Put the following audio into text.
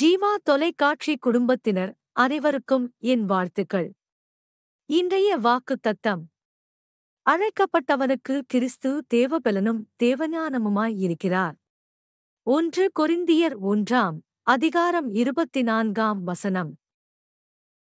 ஜீவா தொலைக்காட்சி குடும்பத்தினர் அனைவருக்கும் என் வாழ்த்துக்கள் இன்றைய வாக்கு தத்தம் அழைக்கப்பட்டவனுக்கு கிறிஸ்து தேவபலனும் தேவஞானமுமாய் இருக்கிறார் ஒன்று கொரிந்தியர் ஒன்றாம் அதிகாரம் இருபத்தி நான்காம் வசனம்